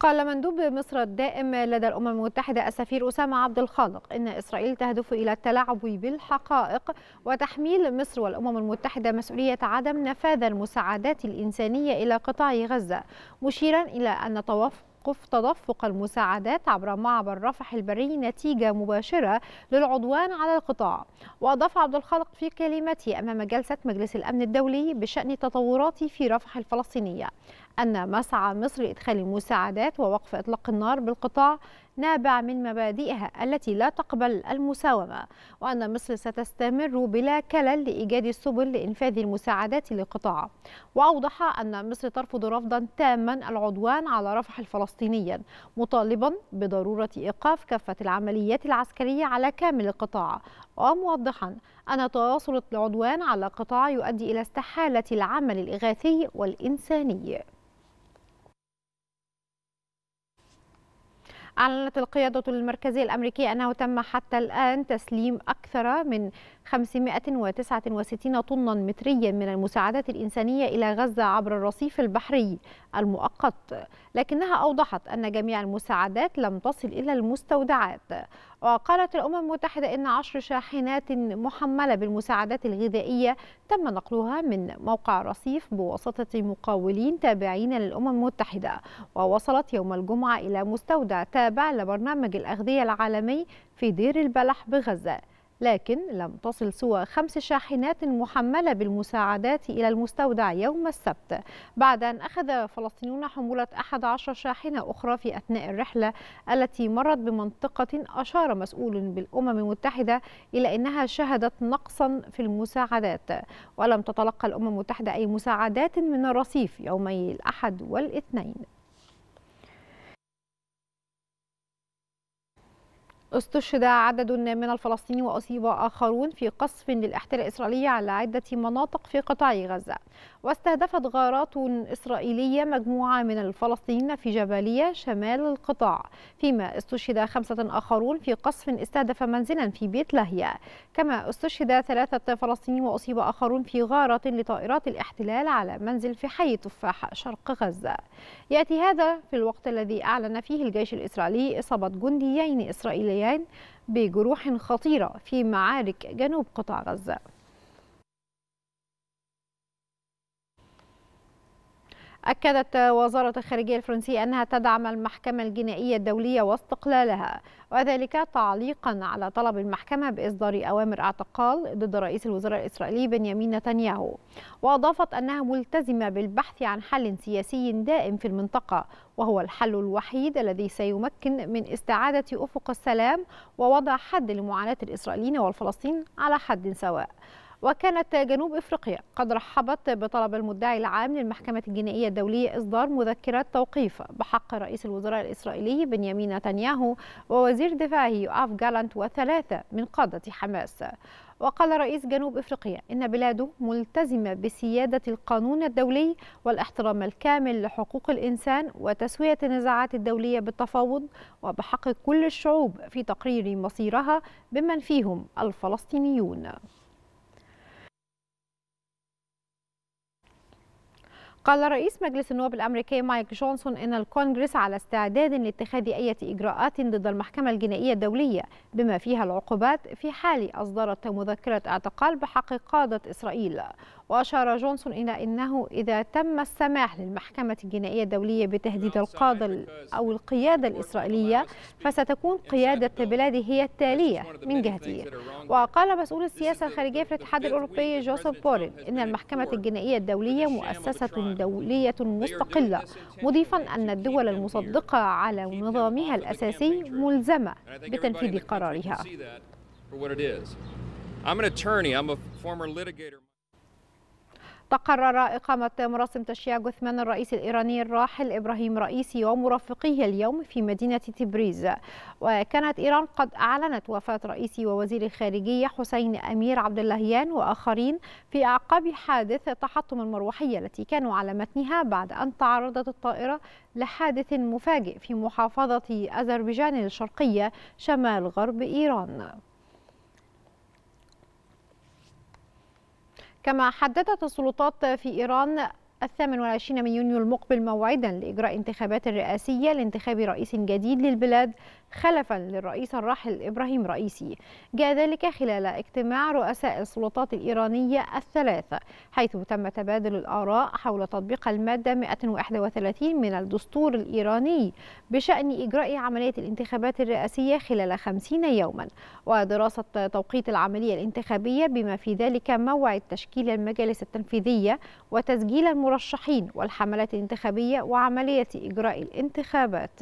قال مندوب مصر الدائم لدى الأمم المتحدة السفير أسامة عبد الخالق إن إسرائيل تهدف إلى التلاعب بالحقائق وتحميل مصر والأمم المتحدة مسؤولية عدم نفاذ المساعدات الإنسانية إلى قطاع غزة مشيرا إلى أن توافق توقف تدفق المساعدات عبر معبر رفح البري نتيجة مباشرة للعدوان على القطاع وأضاف عبد الخالق في كلمته أمام جلسة مجلس الأمن الدولي بشأن التطورات في رفح الفلسطينية أن مسعى مصر لإدخال المساعدات ووقف إطلاق النار بالقطاع نابع من مبادئها التي لا تقبل المساومة وأن مصر ستستمر بلا كلل لإيجاد السبل لإنفاذ المساعدات لقطاع وأوضح أن مصر ترفض رفضا تاما العدوان على رفح الفلسطينيا مطالبا بضرورة إيقاف كافة العمليات العسكرية على كامل القطاع وموضحا أن تواصل العدوان على قطاع يؤدي إلى استحالة العمل الإغاثي والإنساني أعلنت القيادة المركزية الأمريكية أنه تم حتى الآن تسليم أكثر من 569 طنا متريا من المساعدات الإنسانية إلى غزة عبر الرصيف البحري المؤقت لكنها أوضحت أن جميع المساعدات لم تصل إلى المستودعات وقالت الأمم المتحدة أن عشر شاحنات محملة بالمساعدات الغذائية تم نقلها من موقع رصيف بواسطة مقاولين تابعين للأمم المتحدة ووصلت يوم الجمعة إلى مستودع تابع لبرنامج الأغذية العالمي في دير البلح بغزة لكن لم تصل سوى خمس شاحنات محملة بالمساعدات إلى المستودع يوم السبت بعد أن أخذ فلسطينيون حمولة 11 شاحنة أخرى في أثناء الرحلة التي مرت بمنطقة أشار مسؤول بالأمم المتحدة إلى أنها شهدت نقصا في المساعدات ولم تتلقى الأمم المتحدة أي مساعدات من الرصيف يومي الأحد والاثنين استشهد عدد من الفلسطينيين وأصيب آخرون في قصف للأحتلال الإسرائيلي على عدة مناطق في قطاع غزة واستهدفت غارات إسرائيلية مجموعة من الفلسطينيين في جباليه شمال القطاع فيما استشهد خمسة آخرون في قصف استهدف منزلا في بيت لاهيا كما استشهد ثلاثة فلسطينيين وأصيب آخرون في غارة لطائرات الاحتلال على منزل في حي تفاح شرق غزة يأتي هذا في الوقت الذي أعلن فيه الجيش الإسرائيلي إصابة جنديين إسرائيليين الكيان بجروح خطيرة في معارك جنوب قطاع غزة أكدت وزارة الخارجية الفرنسية أنها تدعم المحكمة الجنائية الدولية واستقلالها وذلك تعليقا على طلب المحكمة بإصدار أوامر اعتقال ضد رئيس الوزراء الإسرائيلي بنيامين نتنياهو وأضافت أنها ملتزمة بالبحث عن حل سياسي دائم في المنطقة وهو الحل الوحيد الذي سيمكن من استعادة أفق السلام ووضع حد لمعاناة الإسرائيليين والفلسطين على حد سواء وكانت جنوب افريقيا قد رحبت بطلب المدعي العام للمحكمه الجنائيه الدوليه اصدار مذكرات توقيف بحق رئيس الوزراء الاسرائيلي بنيامين نتنياهو ووزير دفاعه يؤاف جالانت وثلاثه من قاده حماس وقال رئيس جنوب افريقيا ان بلاده ملتزمه بسياده القانون الدولي والاحترام الكامل لحقوق الانسان وتسويه النزاعات الدوليه بالتفاوض وبحق كل الشعوب في تقرير مصيرها بمن فيهم الفلسطينيون قال رئيس مجلس النواب الأمريكي مايك جونسون إن الكونجرس على استعداد لاتخاذ أي إجراءات ضد المحكمة الجنائية الدولية بما فيها العقوبات في حال أصدرت مذكرة اعتقال بحق قادة إسرائيل وأشار جونسون إلى أنه إذا تم السماح للمحكمة الجنائية الدولية بتهديد القادة أو القيادة الإسرائيلية فستكون قيادة بلاده هي التالية من جهته وقال مسؤول السياسة الخارجية في الاتحاد الأوروبي جوزيف بورين إن المحكمة الجنائية الدولية مؤسسة دولية مستقلة مضيفا أن الدول المصدقة على نظامها الأساسي ملزمة بتنفيذ قرارها. تقرر إقامة مراسم تشييع جثمان الرئيس الإيراني الراحل إبراهيم رئيسي ومرافقيه اليوم في مدينة تبريز وكانت إيران قد أعلنت وفاة رئيسي ووزير الخارجية حسين أمير عبد اللهيان وآخرين في أعقاب حادث تحطم المروحية التي كانوا على متنها بعد أن تعرضت الطائرة لحادث مفاجئ في محافظة أذربيجان الشرقية شمال غرب إيران كما حددت السلطات في إيران الثامن والعشرين من يونيو المقبل موعدا لإجراء انتخابات رئاسية لانتخاب رئيس جديد للبلاد خلفا للرئيس الراحل إبراهيم رئيسي جاء ذلك خلال اجتماع رؤساء السلطات الإيرانية الثلاثة حيث تم تبادل الآراء حول تطبيق المادة 131 من الدستور الإيراني بشأن إجراء عملية الانتخابات الرئاسية خلال 50 يوما ودراسة توقيت العملية الانتخابية بما في ذلك موعد تشكيل المجالس التنفيذية وتسجيل المرشحين والحملات الانتخابية وعملية إجراء الانتخابات